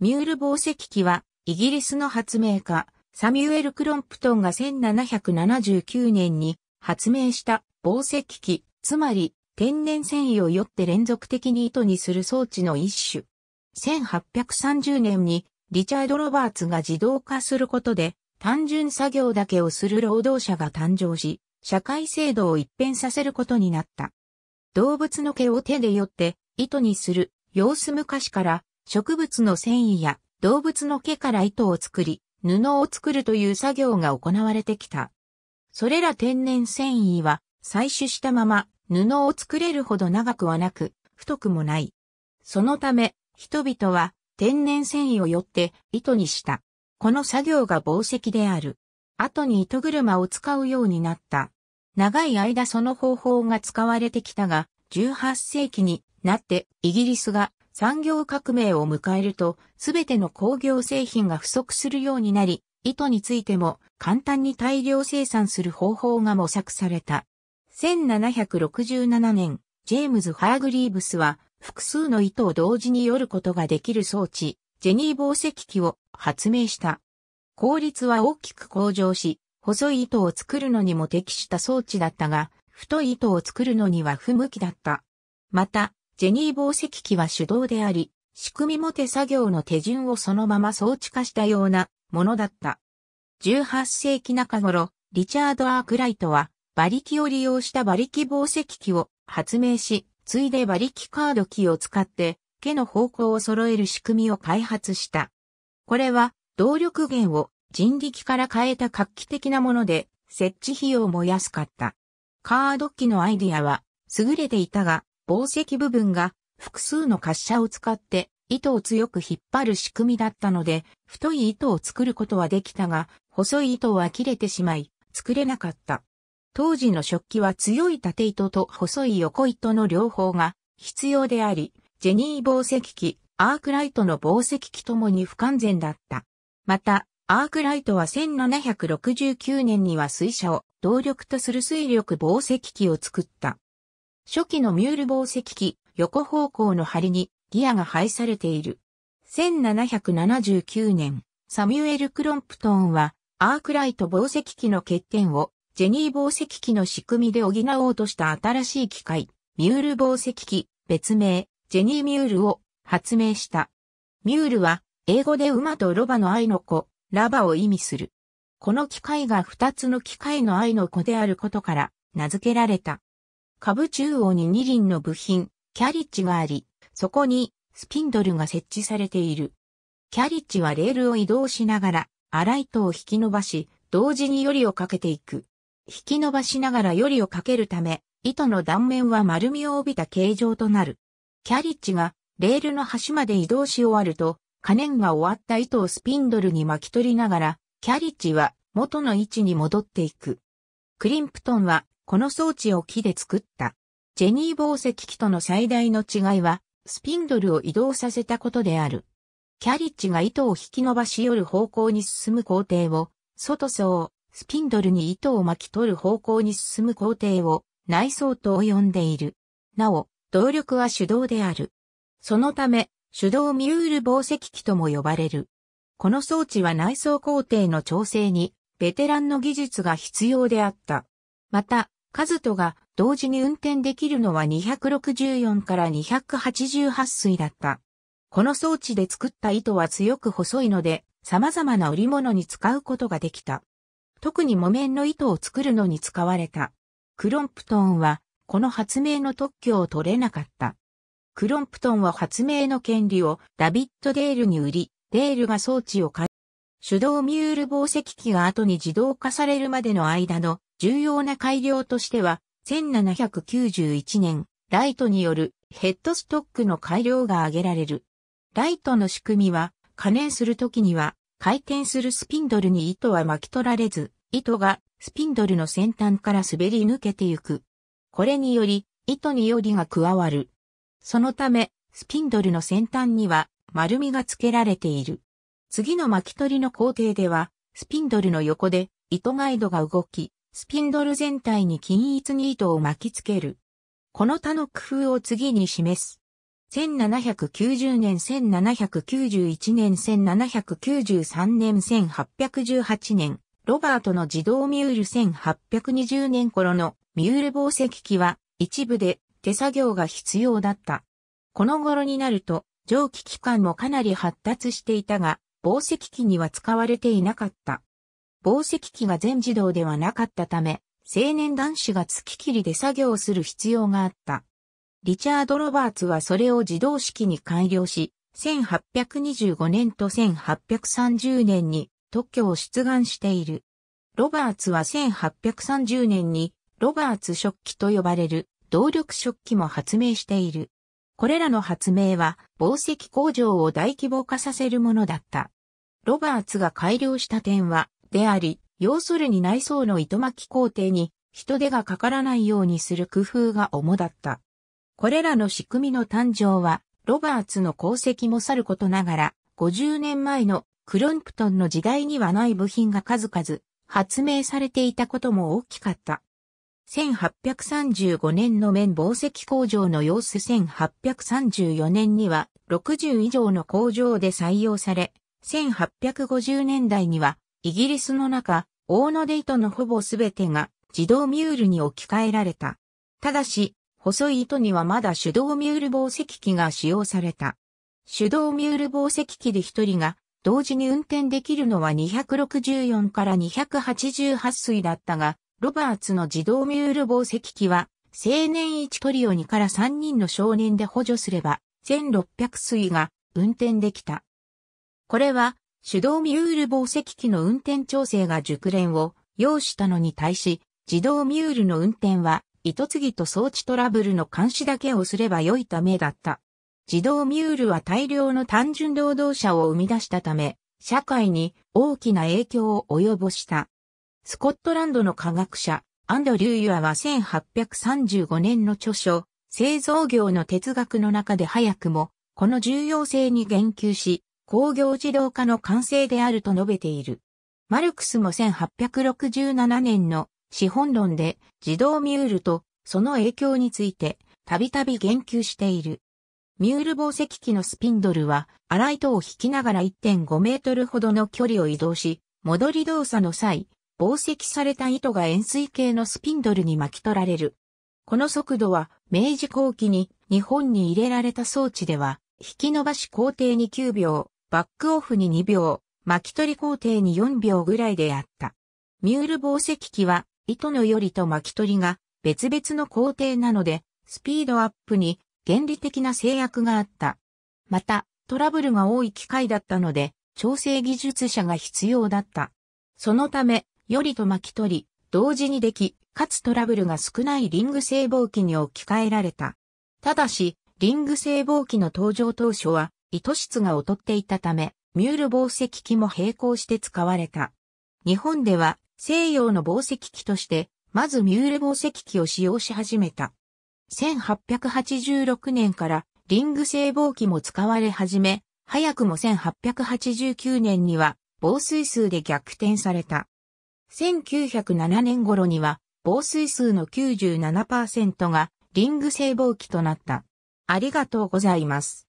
ミュール紡績機は、イギリスの発明家、サミュエル・クロンプトンが1779年に発明した紡績機、つまり天然繊維をよって連続的に糸にする装置の一種。1830年にリチャード・ロバーツが自動化することで単純作業だけをする労働者が誕生し、社会制度を一変させることになった。動物の毛を手でよって糸にする様子昔から植物の繊維や動物の毛から糸を作り、布を作るという作業が行われてきた。それら天然繊維は採取したまま布を作れるほど長くはなく、太くもない。そのため、人々は天然繊維をよって糸にした。この作業が紡績である。後に糸車を使うようになった。長い間その方法が使われてきたが、18世紀になってイギリスが産業革命を迎えると、すべての工業製品が不足するようになり、糸についても簡単に大量生産する方法が模索された。1767年、ジェームズ・ハーグリーブスは複数の糸を同時によることができる装置、ジェニー防石器を発明した。効率は大きく向上し、細い糸を作るのにも適した装置だったが、太い糸を作るのには不向きだった。また、ジェニー紡績機は手動であり、仕組みも手作業の手順をそのまま装置化したようなものだった。18世紀中頃、リチャード・アークライトは、馬力を利用した馬力紡績機を発明し、ついで馬力カード機を使って、毛の方向を揃える仕組みを開発した。これは、動力源を人力から変えた画期的なもので、設置費用も安かった。カード機のアイディアは、優れていたが、防石部分が複数の滑車を使って糸を強く引っ張る仕組みだったので、太い糸を作ることはできたが、細い糸は切れてしまい、作れなかった。当時の食器は強い縦糸と細い横糸の両方が必要であり、ジェニー防石機、アークライトの防石機ともに不完全だった。また、アークライトは1769年には水車を動力とする水力防石機を作った。初期のミュール防石機、横方向の梁にギアが配されている。1779年、サミュエル・クロンプトンは、アークライト防石機の欠点を、ジェニー防石機の仕組みで補おうとした新しい機械、ミュール防石機、別名、ジェニー・ミュールを発明した。ミュールは、英語で馬とロバの愛の子、ラバを意味する。この機械が二つの機械の愛の子であることから名付けられた。下部中央に二輪の部品、キャリッジがあり、そこにスピンドルが設置されている。キャリッジはレールを移動しながら、アライトを引き伸ばし、同時にりをかけていく。引き伸ばしながらりをかけるため、糸の断面は丸みを帯びた形状となる。キャリッジがレールの端まで移動し終わると、可燃が終わった糸をスピンドルに巻き取りながら、キャリッジは元の位置に戻っていく。クリンプトンはこの装置を木で作った。ジェニー紡績機との最大の違いは、スピンドルを移動させたことである。キャリッジが糸を引き伸ばし寄る方向に進む工程を、外層、スピンドルに糸を巻き取る方向に進む工程を、内装と呼んでいる。なお、動力は手動である。そのため、手動ミュール紡績機とも呼ばれる。この装置は内装工程の調整に、ベテランの技術が必要であった。また、カズトが同時に運転できるのは264から288水だった。この装置で作った糸は強く細いので、様々な織物に使うことができた。特に木綿の糸を作るのに使われた。クロンプトンは、この発明の特許を取れなかった。クロンプトンは発明の権利をダビッド・デールに売り、デールが装置を買い、手動ミュール防石機が後に自動化されるまでの間の重要な改良としては、1791年、ライトによるヘッドストックの改良が挙げられる。ライトの仕組みは、加燃するときには、回転するスピンドルに糸は巻き取られず、糸がスピンドルの先端から滑り抜けてゆく。これにより、糸によりが加わる。そのため、スピンドルの先端には丸みが付けられている。次の巻き取りの工程では、スピンドルの横で糸ガイドが動き、スピンドル全体に均一に糸を巻きつける。この他の工夫を次に示す。1790年、1791年、1793年、1818年、ロバートの自動ミュール1820年頃のミュール防石機は一部で手作業が必要だった。この頃になると蒸気機関もかなり発達していたが、防石機には使われていなかった。防石機が全自動ではなかったため、青年男子が月切りで作業する必要があった。リチャード・ロバーツはそれを自動式に改良し、1825年と1830年に特許を出願している。ロバーツは1830年にロバーツ食器と呼ばれる動力食器も発明している。これらの発明は宝石工場を大規模化させるものだった。ロバーツが改良した点はであり、要するに内装の糸巻き工程に人手がかからないようにする工夫が主だった。これらの仕組みの誕生は、ロバーツの功績もさることながら、50年前のクロンプトンの時代にはない部品が数々発明されていたことも大きかった。1835年の綿紡績工場の様子1834年には60以上の工場で採用され、1850年代にはイギリスの中、大野デ糸のほぼすべてが自動ミュールに置き換えられた。ただし、細い糸にはまだ手動ミュール防石機が使用された。手動ミュール防石機で一人が同時に運転できるのは264から288水だったが、ロバーツの自動ミュール防石機は、青年1トリオ2から3人の少年で補助すれば、1600水が運転できた。これは手動ミュール防石機の運転調整が熟練を要したのに対し、自動ミュールの運転は、糸継ぎと装置トラブルの監視だけをすれば良いためだった。自動ミュールは大量の単純労働者を生み出したため、社会に大きな影響を及ぼした。スコットランドの科学者、アンドリュー・ユアは1835年の著書、製造業の哲学の中で早くも、この重要性に言及し、工業自動化の完成であると述べている。マルクスも1867年の資本論で自動ミュールとその影響についてたびたび言及している。ミュール防石機のスピンドルは荒い糸を引きながら1.5メートルほどの距離を移動し、戻り動作の際、防石された糸が円錐形のスピンドルに巻き取られる。この速度は明治後期に日本に入れられた装置では、引き伸ばし工程に9秒、バックオフに2秒、巻き取り工程に4秒ぐらいであった。ミュール防石機は、糸のよりと巻き取りが別々の工程なので、スピードアップに原理的な制約があった。また、トラブルが多い機械だったので、調整技術者が必要だった。そのため、よりと巻き取り、同時にでき、かつトラブルが少ないリング製防機に置き換えられた。ただし、リング製防機の登場当初は、糸質が劣っていたため、ミュール紡績機も並行して使われた。日本では西洋の紡績機として、まずミュール紡績機を使用し始めた。1886年からリング製紡機も使われ始め、早くも1889年には防水数で逆転された。1907年頃には防水数の97%がリング製紡機となった。ありがとうございます。